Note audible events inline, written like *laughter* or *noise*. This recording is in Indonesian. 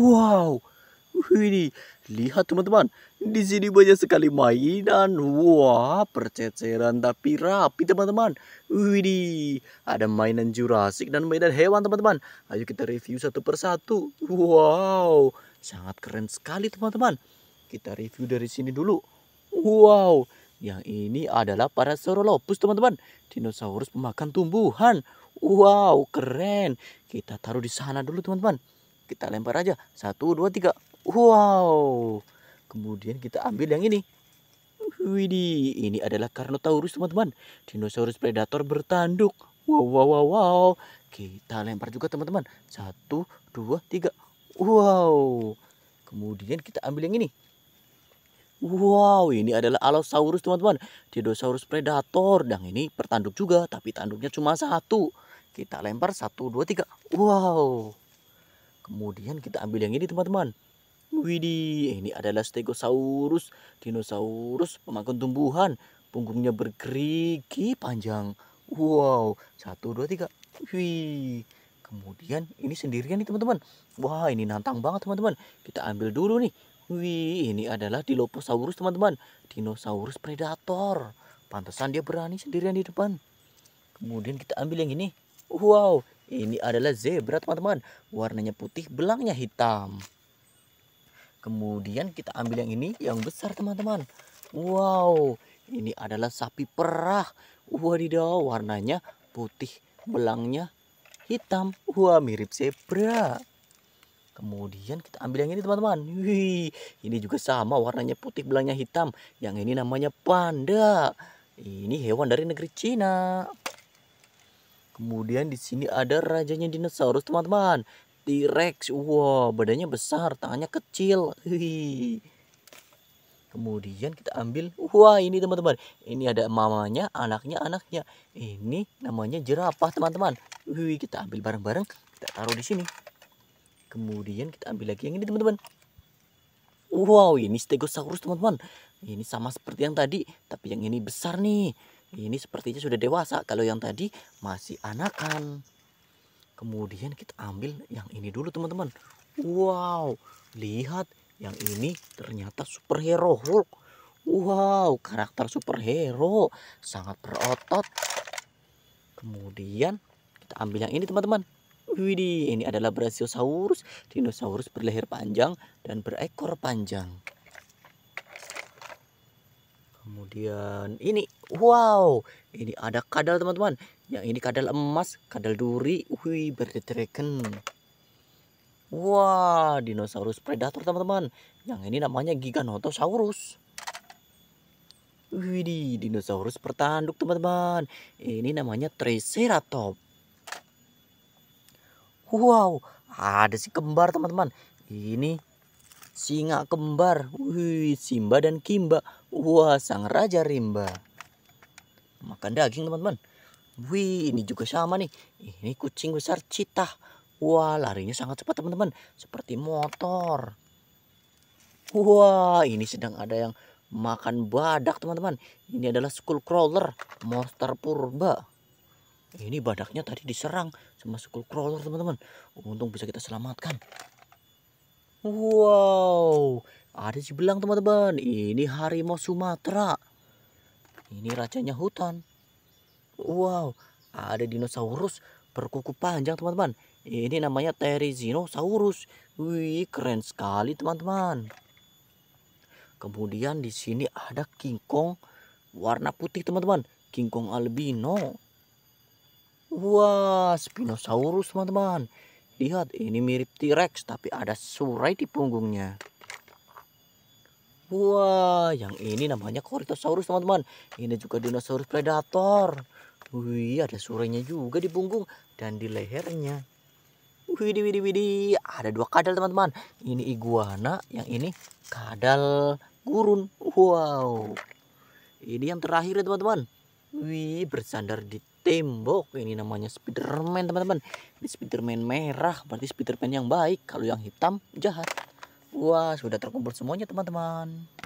Wow, ini lihat teman-teman, di sini banyak sekali mainan. Wah, perceceran tapi rapi teman-teman. Widih, ada mainan Jurassic dan mainan hewan teman-teman. Ayo kita review satu persatu. Wow, sangat keren sekali teman-teman. Kita review dari sini dulu. Wow, yang ini adalah para Parasaurolophus teman-teman. Dinosaurus pemakan tumbuhan. Wow, keren. Kita taruh di sana dulu teman-teman kita lempar aja satu dua tiga wow kemudian kita ambil yang ini Widi ini adalah Carnotaurus teman-teman. Dinosaurus predator bertanduk. Wow, wow, wow, wow. Kita lempar juga teman-teman. Satu, dua, tiga. Wow. Kemudian kita ambil yang ini. Wow, ini adalah Allosaurus teman-teman. Dinosaurus predator. Dan ini bertanduk juga, tapi tanduknya cuma satu. Kita lempar satu, dua, tiga. Wow. Kemudian kita ambil yang ini teman-teman. Widih, ini adalah Stegosaurus, dinosaurus pemakan tumbuhan. Punggungnya bergerigi panjang. Wow, satu, dua, tiga. Wih. Kemudian ini sendirian nih teman-teman. Wah, ini nantang banget teman-teman. Kita ambil dulu nih. Wih, ini adalah Dilophosaurus teman-teman. Dinosaurus predator. Pantesan dia berani sendirian di depan. Kemudian kita ambil yang ini. Wow, ini adalah zebra teman-teman. Warnanya putih, belangnya hitam. Kemudian kita ambil yang ini yang besar teman-teman. Wow, ini adalah sapi perah. Wadidaw, warnanya putih, belangnya hitam. Wah, mirip zebra. Kemudian kita ambil yang ini teman-teman. ini juga sama warnanya putih, belangnya hitam. Yang ini namanya panda. Ini hewan dari negeri Cina. Kemudian di sini ada rajanya dinosaurus teman-teman. T-Rex. Wah, wow, badannya besar, tangannya kecil. Hihi. *laughs* Kemudian kita ambil, wah ini teman-teman, ini ada mamanya, anaknya, anaknya. Ini namanya jerapah teman-teman. Wih, kita ambil bareng-bareng, kita taruh di sini. Kemudian kita ambil lagi yang ini teman-teman. Wow, ini stegosaurus teman-teman. Ini sama seperti yang tadi, tapi yang ini besar nih. Ini sepertinya sudah dewasa. Kalau yang tadi masih anakan. Kemudian kita ambil yang ini dulu teman-teman. Wow, lihat yang ini ternyata superhero Hulk. Wow, karakter superhero sangat berotot. Kemudian kita ambil yang ini teman-teman. Widih, ini adalah Brachiosaurus, dinosaurus berleher panjang dan berekor panjang kemudian ini wow ini ada kadal teman-teman yang ini kadal emas kadal duri wih berdetereken wah dinosaurus predator teman-teman yang ini namanya giganotosaurus Wih, dinosaurus pertanduk teman-teman. Ini namanya Triceratops. Wow, ada si kembar teman-teman. Ini singa kembar, wih, Simba dan Kimba, wah sang raja rimba. Makan daging teman-teman. Wih, ini juga sama nih. Ini kucing besar cita. Wah, larinya sangat cepat teman-teman. Seperti motor. Wah, ini sedang ada yang makan badak teman-teman. Ini adalah school crawler, monster purba. Ini badaknya tadi diserang sama school crawler teman-teman. Untung bisa kita selamatkan. Wow, ada si belang teman-teman. Ini harimau Sumatera. Ini racanya hutan. Wow, ada dinosaurus berkuku panjang teman-teman. Ini namanya Terizinosaurus. Wih, keren sekali teman-teman. Kemudian di sini ada King Kong warna putih teman-teman. King Kong albino. Wah, Spinosaurus teman-teman. Lihat, ini mirip T-Rex tapi ada surai di punggungnya. Wah, yang ini namanya Corythosaurus, teman-teman. Ini juga dinosaurus predator. Wih, ada surainya juga di punggung dan di lehernya. Widi widi widi Ada dua kadal, teman-teman. Ini iguana, yang ini kadal gurun. Wow. Ini yang terakhir ya, teman-teman. Wih, bersandar di tembok. Ini namanya Spiderman, teman-teman. Ini Spiderman merah, berarti Spiderman yang baik. Kalau yang hitam, jahat. Wah, sudah terkumpul semuanya, teman-teman.